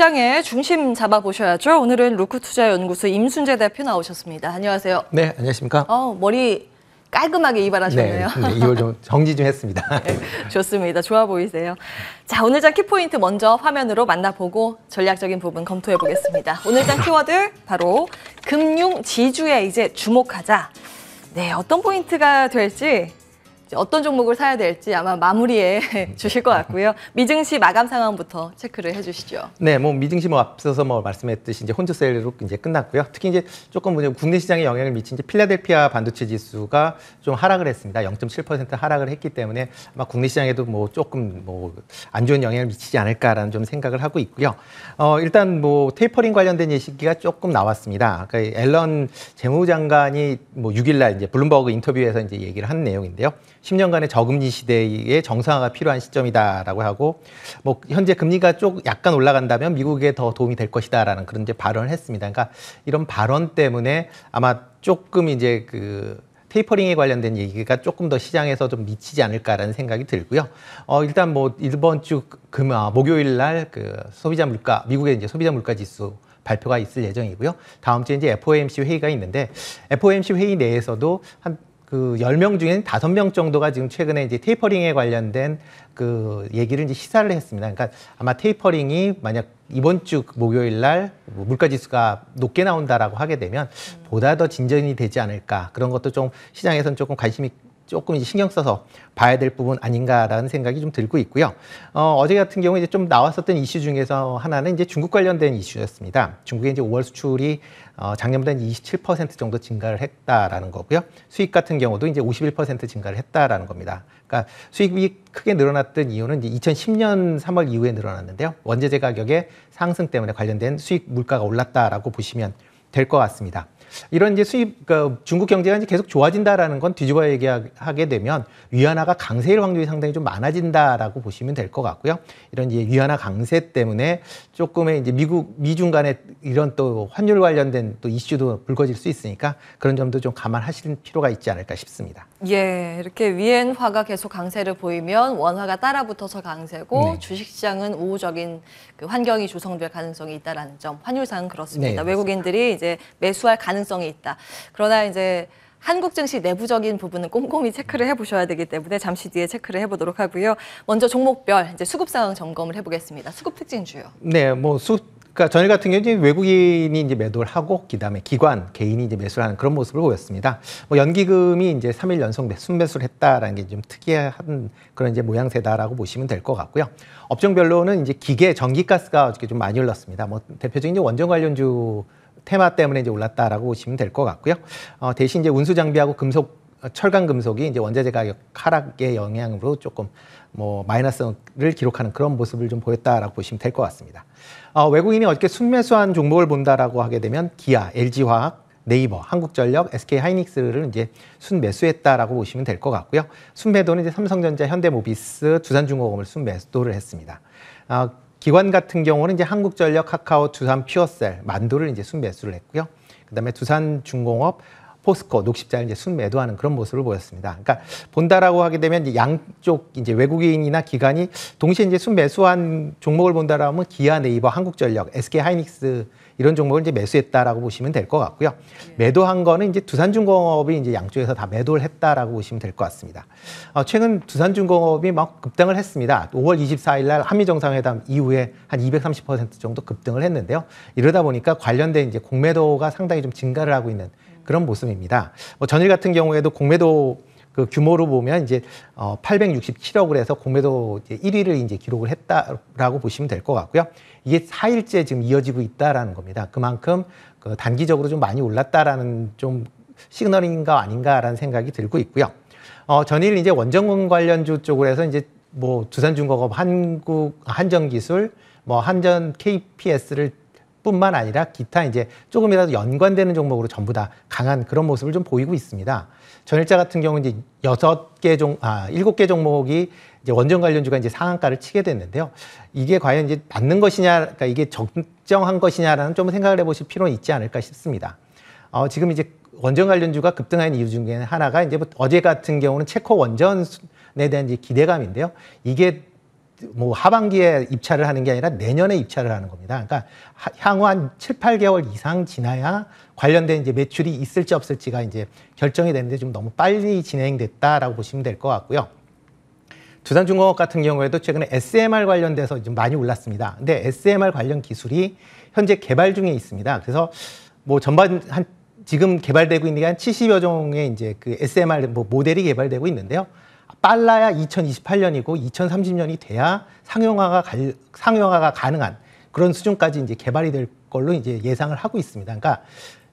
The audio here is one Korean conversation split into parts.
시장의 중심 잡아보셔야죠. 오늘은 루크투자연구소 임순재 대표 나오셨습니다. 안녕하세요. 네, 안녕하십니까. 어, 머리 깔끔하게 이발하셨네요. 네, 네 이걸 좀 정리 좀 했습니다. 네, 좋습니다. 좋아 보이세요. 자, 오늘장 키포인트 먼저 화면으로 만나보고 전략적인 부분 검토해 보겠습니다. 오늘장 키워드 바로 금융 지주에 이제 주목하자. 네, 어떤 포인트가 될지 어떤 종목을 사야 될지 아마 마무리해 주실 것 같고요. 미증시 마감 상황부터 체크를 해주시죠. 네, 뭐 미증시 뭐 앞서서 뭐 말씀했듯이 이제 혼주 세일로 이제 끝났고요. 특히 이제 조금 뭐 국내 시장에 영향을 미친 이제 필라델피아 반도체 지수가 좀 하락을 했습니다. 0.7% 하락을 했기 때문에 아마 국내 시장에도 뭐 조금 뭐 안 좋은 영향을 미치지 않을까라는 좀 생각을 하고 있고요. 어, 일단 뭐 테이퍼링 관련된 얘기가 조금 나왔습니다. 그러니까 앨런 재무장관이 뭐 6일날 이제 블룸버그 인터뷰에서 이제 얘기를 한 내용인데요. 10년간의 저금리 시대의 정상화가 필요한 시점이다라고 하고 뭐 현재 금리가 쪽 약간 올라간다면 미국에 더 도움이 될 것이다라는 그런 이제 발언을 했습니다. 그러니까 이런 발언 때문에 아마 조금 이제 그 테이퍼링에 관련된 얘기가 조금 더 시장에서 좀 미치지 않을까라는 생각이 들고요. 어, 일단 뭐 이번 주 금, 아, 목요일 날 그 소비자 물가, 미국의 이제 소비자 물가 지수 발표가 있을 예정이고요. 다음 주에 이제 FOMC 회의가 있는데 FOMC 회의 내에서도 한그 10명 중에 5명 정도가 지금 최근에 이제 테이퍼링에 관련된 그 얘기를 이제 시사를 했습니다. 그러니까 아마 테이퍼링이 만약 이번 주 목요일 날 뭐 물가 지수가 높게 나온다라고 하게 되면 보다 더 진전이 되지 않을까 그런 것도 좀 시장에선 조금 관심이 조금 이제 신경 써서 봐야 될 부분 아닌가라는 생각이 좀 들고 있고요. 어, 어제 같은 경우에 이제 좀 나왔었던 이슈 중에서 하나는 이제 중국 관련된 이슈였습니다. 중국의 이제 5월 수출이 어, 작년보다 2 7 정도 증가를 했다라는 거고요. 수익 같은 경우도 이제 51% 증가를 했다라는 겁니다. 그러니까 수익이 크게 늘어났던 이유는 이제 2010년 3월 이후에 늘어났는데요. 원재재 가격의 상승 때문에 관련된 수익 물가가 올랐다라고 보시면 될 것 같습니다. 이런 이제 수입 그러니까 중국 경제가 이제 계속 좋아진다라는 건 뒤집어 얘기하게 되면 위안화가 강세일 확률이 상당히 좀 많아진다라고 보시면 될 것 같고요. 이런 이제 위안화 강세 때문에 조금의 이제 미국 미중 간의 이런 또 환율 관련된 또 이슈도 불거질 수 있으니까 그런 점도 좀 감안하실 필요가 있지 않을까 싶습니다. 예, 이렇게 위엔화가 계속 강세를 보이면 원화가 따라붙어서 강세고 네. 주식시장은 우호적인 그 환경이 조성될 가능성이 있다라는 점, 환율상은 그렇습니다. 네, 외국인들이 이제 매수할 가능 가능성이 있다. 그러나 이제 한국 증시 내부적인 부분은 꼼꼼히 체크를 해보셔야 되기 때문에 잠시 뒤에 체크를 해보도록 하고요. 먼저 종목별 이제 수급 상황 점검을 해보겠습니다. 수급 특징 주요. 네, 뭐수 그러니까 전일 같은 경우는 외국인이 이제 매도를 하고 그다음에 기관 개인이 이제 매수를 하는 그런 모습을 보였습니다. 뭐 연기금이 이제 3일 연속 순매수를 했다라는 게 좀 특이한 그런 이제 모양새다라고 보시면 될 것 같고요. 업종별로는 이제 기계, 전기가스가 어저께 좀 많이 올랐습니다. 뭐 대표적인 원전 관련주 테마 때문에 이제 올랐다라고 보시면 될 것 같고요. 어, 대신 이제 운수 장비하고 금속 어, 철강 금속이 이제 원자재 가격 하락의 영향으로 조금 뭐 마이너스를 기록하는 그런 모습을 좀 보였다라고 보시면 될 것 같습니다. 어, 외국인이 어저께 순매수한 종목을 본다라고 하게 되면 기아, LG화학, 네이버, 한국전력, SK하이닉스를 이제 순매수했다라고 보시면 될 것 같고요. 순매도는 이제 삼성전자, 현대모비스, 두산중공업을 순매도를 했습니다. 어, 기관 같은 경우는 이제 한국전력, 카카오, 두산 퓨어셀, 만두를 이제 순매수를 했고요. 그다음에 두산 중공업, 포스코, 녹십자를 이제 순매도하는 그런 모습을 보였습니다. 그러니까 본다라고 하게 되면 이제 양쪽 이제 외국인이나 기관이 동시에 이제 순매수한 종목을 본다라면 고하 기아, 네이버, 한국전력, SK하이닉스 이런 종목을 이제 매수했다라고 보시면 될 것 같고요. 네. 매도한 거는 이제 두산중공업이 이제 양쪽에서 다 매도를 했다라고 보시면 될 것 같습니다. 어, 최근 두산중공업이 막 급등을 했습니다. 5월 24일 날 한미 정상회담 이후에 한 230% 정도 급등을 했는데요. 이러다 보니까 관련된 이제 공매도가 상당히 좀 증가를 하고 있는 그런 모습입니다. 뭐 전일 같은 경우에도 공매도 그 규모로 보면 이제 어 867억을 해서 공매도 이제 1위를 이제 기록을 했다라고 보시면 될 것 같고요. 이게 4일째 지금 이어지고 있다라는 겁니다. 그만큼 그 단기적으로 좀 많이 올랐다라는 좀 시그널인가 아닌가라는 생각이 들고 있고요. 어 전일 이제 원정금 관련주 쪽으로 해서 이제 뭐 두산중공업, 한국 한전기술, 뭐 한전 KPS를 뿐만 아니라 기타 이제 조금이라도 연관되는 종목으로 전부 다 강한 그런 모습을 좀 보이고 있습니다. 전일자 같은 경우는 이제 여섯 개 종, 아, 일곱 개 종목이 이제 원전 관련주가 이제 상한가를 치게 됐는데요. 이게 과연 이제 맞는 것이냐, 그러니까 이게 적정한 것이냐라는 좀 생각을 해보실 필요는 있지 않을까 싶습니다. 어, 지금 이제 원전 관련주가 급등한 이유 중에 하나가 이제 뭐 어제 같은 경우는 체코 원전에 대한 이제 기대감인데요. 이게 뭐 하반기에 입찰을 하는 게 아니라 내년에 입찰을 하는 겁니다. 그러니까 향후 한 7, 8개월 이상 지나야 관련된 이제 매출이 있을지 없을지가 이제 결정이 되는데 좀 너무 빨리 진행됐다라고 보시면 될 것 같고요. 두산중공업 같은 경우에도 최근에 SMR 관련돼서 좀 많이 올랐습니다. 근데 SMR 관련 기술이 현재 개발 중에 있습니다. 그래서 뭐 전반 한 지금 개발되고 있는 게 한 70여 종의 이제 그 SMR 뭐 모델이 개발되고 있는데요. 빨라야 2028년이고 2030년이 돼야 상용화가 갈, 상용화가 가능한 그런 수준까지 이제 개발이 될 걸로 이제 예상을 하고 있습니다. 그러니까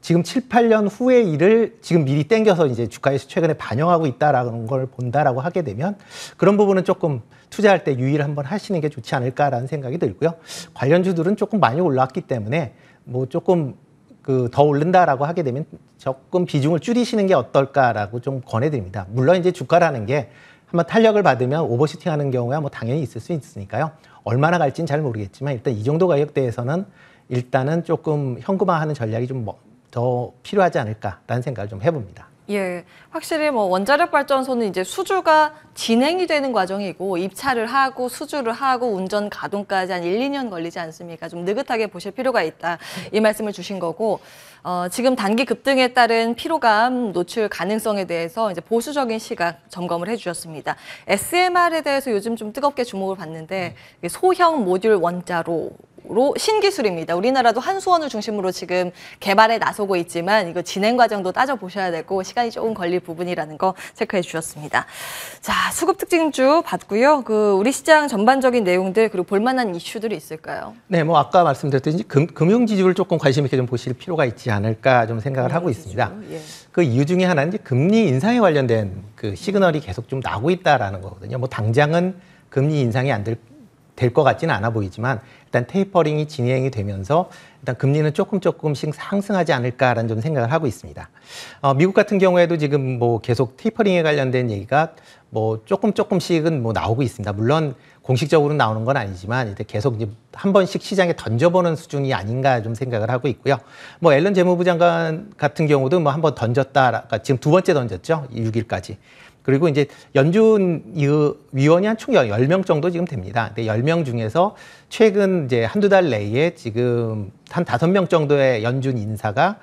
지금 7, 8년 후의 일을 지금 미리 땡겨서 이제 주가에 서 최근에 반영하고 있다라는 걸 본다라고 하게 되면 그런 부분은 조금 투자할 때 유의를 한번 하시는 게 좋지 않을까라는 생각이 들고요. 관련주들은 조금 많이 올라왔기 때문에 뭐 조금 그더 오른다라고 하게 되면 조금 비중을 줄이시는 게 어떨까라고 좀 권해드립니다. 물론 이제 주가라는 게 한번 탄력을 받으면 오버시팅 하는 경우가 뭐 당연히 있을 수 있으니까요. 얼마나 갈진 잘 모르겠지만 일단 이 정도 가격대에서는 일단은 조금 현금화하는 전략이 좀더 뭐 필요하지 않을까라는 생각을 좀 해봅니다. 예, 확실히 뭐 원자력 발전소는 이제 수주가 진행이 되는 과정이고 입찰을 하고 수주를 하고 운전 가동까지 한 1, 2년 걸리지 않습니까? 좀 느긋하게 보실 필요가 있다. 이 말씀을 주신 거고 어, 지금 단기 급등에 따른 피로감, 노출 가능성에 대해서 이제 보수적인 시각 점검을 해 주셨습니다. SMR에 대해서 요즘 좀 뜨겁게 주목을 받는데 네. 소형 모듈 원자로 로 신기술입니다. 우리나라도 한수원을 중심으로 지금 개발에 나서고 있지만 이거 진행 과정도 따져 보셔야 되고 시간이 조금 걸릴 부분이라는 거 체크해 주셨습니다. 자, 수급 특징주 봤고요. 그 우리 시장 전반적인 내용들 그리고 볼만한 이슈들이 있을까요? 네, 뭐 아까 말씀드렸듯이 금, 금융 지주를 조금 관심 있게 좀 보실 필요가 있지 않을까 좀 생각을 하고 있습니다. 예. 그 이유 중에 하나는 이제 금리 인상에 관련된 그 시그널이 계속 좀 나고 있다라는 거거든요. 뭐 당장은 금리 인상이 안될 될것 같지는 않아 보이지만 일단 테이퍼링이 진행이 되면서 일단 금리는 조금 조금씩 상승하지 않을까라는 좀 생각을 하고 있습니다. 어, 미국 같은 경우에도 지금 뭐 계속 테이퍼링에 관련된 얘기가 뭐 조금 조금씩은 뭐 나오고 있습니다. 물론 공식적으로 나오는 건 아니지만 이제 계속 이제 한 번씩 시장에 던져보는 수준이 아닌가 좀 생각을 하고 있고요. 뭐 앨런 재무부 장관 같은 경우도 뭐 한번 던졌다, 그러니까 지금 두 번째 던졌죠. 6일까지. 그리고 이제 연준 위원이 한 총 열 명 정도 지금 됩니다. 근데 열 명 중에서 최근 이제 한두 달 내에 지금 한 다섯 명 정도의 연준 인사가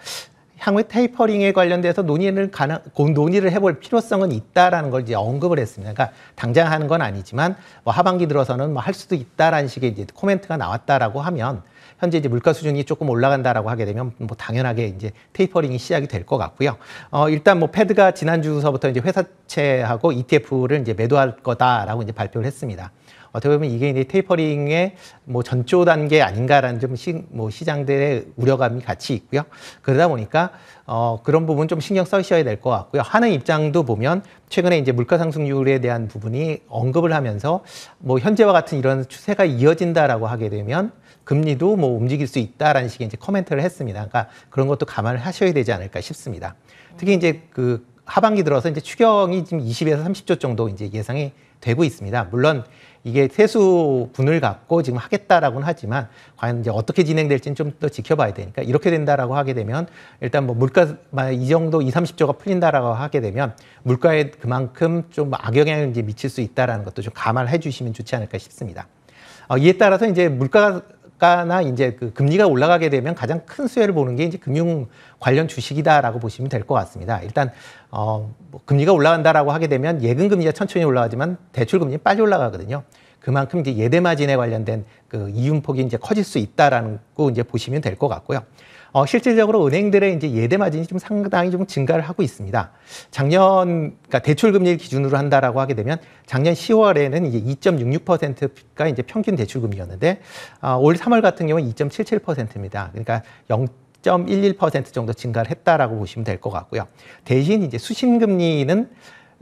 향후 테이퍼링에 관련돼서 논의를 가능, 곧 논의를 해볼 필요성은 있다라는 걸 이제 언급을 했습니다. 그러니까 당장 하는 건 아니지만 뭐 하반기 들어서는 뭐 할 수도 있다라는 식의 이제 코멘트가 나왔다라고 하면 현재 이제 물가 수준이 조금 올라간다라고 하게 되면 뭐 당연하게 이제 테이퍼링이 시작이 될 것 같고요. 어, 일단 뭐 패드가 지난주서부터 이제 회사채하고 ETF를 이제 매도할 거다라고 이제 발표를 했습니다. 어떻게 보면 이게 이제 테이퍼링의 뭐 전조 단계 아닌가라는 좀 시, 뭐 시장들의 우려감이 같이 있고요. 그러다 보니까 어, 그런 부분 좀 신경 써주셔야 될 것 같고요. 하는 입장도 보면 최근에 이제 물가 상승률에 대한 부분이 언급을 하면서 뭐 현재와 같은 이런 추세가 이어진다라고 하게 되면 금리도 뭐 움직일 수 있다라는 식의 이제 코멘트를 했습니다. 그러니까 그런 것도 감안을 하셔야 되지 않을까 싶습니다. 특히 이제 그 하반기 들어서 이제 추경이 지금 20에서 30조 정도 이제 예상이 되고 있습니다. 물론 이게 세수분을 갖고 지금 하겠다라고는 하지만 과연 이제 어떻게 진행될지는 좀 더 지켜봐야 되니까 이렇게 된다라고 하게 되면 일단 뭐 물가 이 정도 2, 30조가 풀린다라고 하게 되면 물가에 그만큼 좀 악영향을 이제 미칠 수 있다라는 것도 좀 감안해 주시면 좋지 않을까 싶습니다. 어, 이에 따라서 이제 물가 주가나 이제 그 금리가 올라가게 되면 가장 큰 수혜를 보는 게 이제 금융 관련 주식이다라고 보시면 될 것 같습니다. 일단 어, 뭐 금리가 올라간다라고 하게 되면 예금 금리가 천천히 올라가지만 대출 금리 빨리 올라가거든요. 그만큼 이제 예대 마진에 관련된 그 이윤폭이 이제 커질 수 있다라는 거 이제 보시면 될 것 같고요. 어, 실질적으로 은행들의 이제 예대 마진이 좀 상당히 좀 증가를 하고 있습니다. 작년 그러니까 대출 금리를 기준으로 한다라고 하게 되면 작년 10월에는 이제 2.66%가 이제 평균 대출 금리였는데 어, 올 3월 같은 경우는 2.77%입니다. 그러니까 0 0.11% 정도 증가를 했다라고 보시면 될 것 같고요. 대신 이제 수신금리는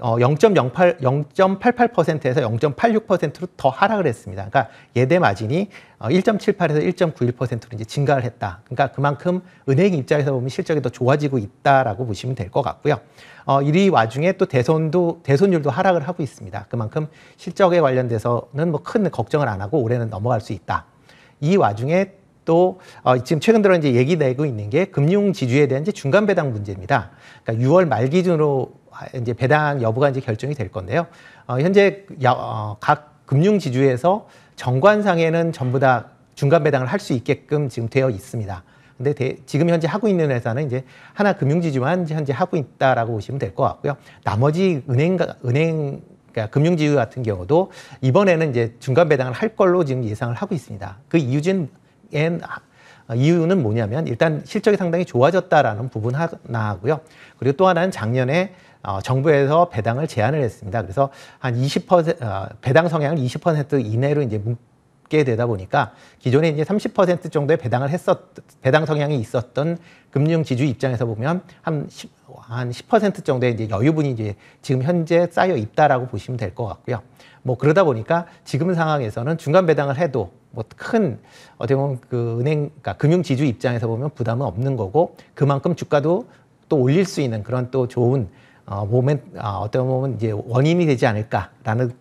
어, 0.08, 0.88%에서 0.86%로 더 하락을 했습니다. 그러니까 예대 마진이 1.78에서 어, 1.91%로 이제 증가를 했다. 그러니까 그만큼 은행 입장에서 보면 실적이 더 좋아지고 있다라고 보시면 될 것 같고요. 어, 이리 와중에 또 대손도, 대손율도 하락을 하고 있습니다. 그만큼 실적에 관련돼서는 뭐 큰 걱정을 안 하고 올해는 넘어갈 수 있다. 이 와중에 또 어, 지금 최근 들어 이제 얘기되고 있는 게 금융 지주에 대한 이제 중간 배당 문제입니다. 그러니까 6월 말 기준으로 아, 이제 배당 여부가 이제 결정이 될 건데요. 어, 현재 야, 어, 각 금융지주에서 정관상에는 전부 다 중간 배당을 할 수 있게끔 지금 되어 있습니다. 근데 대, 지금 현재 하고 있는 회사는 이제 하나 금융지주만 현재 하고 있다라고 보시면 될 것 같고요. 나머지 은행 은행 그러니까 금융지주 같은 경우도 이번에는 이제 중간 배당을 할 걸로 지금 예상을 하고 있습니다. 그 이유진 아, 어, 이유는 뭐냐면 일단 실적이 상당히 좋아졌다라는 부분 하나고요. 그리고 또 하나는 작년에 어, 정부에서 배당을 제한을 했습니다. 그래서 한 20% 어, 배당 성향을 20% 이내로 이제 묶게 되다 보니까 기존에 이제 30% 정도의 배당을 했었 배당 성향이 있었던 금융 지주 입장에서 보면 한 10% 한10% 정도의 이제 여유분이 이제 지금 현재 쌓여 있다라고 보시면 될 것 같고요. 뭐 그러다 보니까 지금 상황에서는 중간 배당을 해도 뭐 큰 어떻게 보면 그 은행 그러니까 금융 지주 입장에서 보면 부담은 없는 거고 그만큼 주가도 또 올릴 수 있는 그런 또 좋은 어, 몸에 어, 어떤 보면 이제 원인이 되지 않을까라는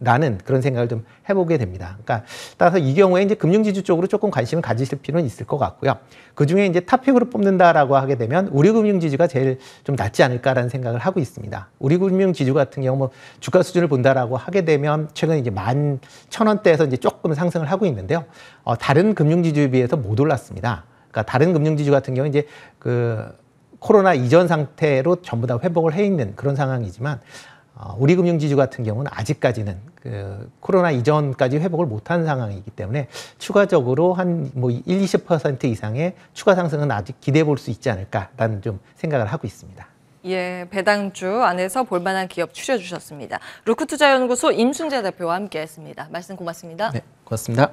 라는 그런 생각을 좀 해보게 됩니다. 그러니까 따라서 이 경우에 이제 금융지주 쪽으로 조금 관심을 가지실 필요는 있을 것 같고요. 그 중에 이제 탑픽으로 뽑는다라고 하게 되면 우리 금융지주가 제일 좀 낫지 않을까라는 생각을 하고 있습니다. 우리 금융지주 같은 경우 뭐 주가 수준을 본다라고 하게 되면 최근 이제 만 천 원대에서 이제 조금 상승을 하고 있는데요. 어, 다른 금융지주에 비해서 못 올랐습니다. 그러니까 다른 금융지주 같은 경우 이제 그 코로나 이전 상태로 전부 다 회복을 해 있는 그런 상황이지만 어, 우리 금융지주 같은 경우는 아직까지는 그 코로나 이전까지 회복을 못한 상황이기 때문에 추가적으로 한뭐 1, 20% 이상의 추가 상승은 아직 기대해 볼 수 있지 않을까라는 좀 생각을 하고 있습니다. 예, 배당주 안에서 볼만한 기업 추려주셨습니다. 루크투자연구소 임순재 대표와 함께했습니다. 말씀 고맙습니다. 네, 고맙습니다.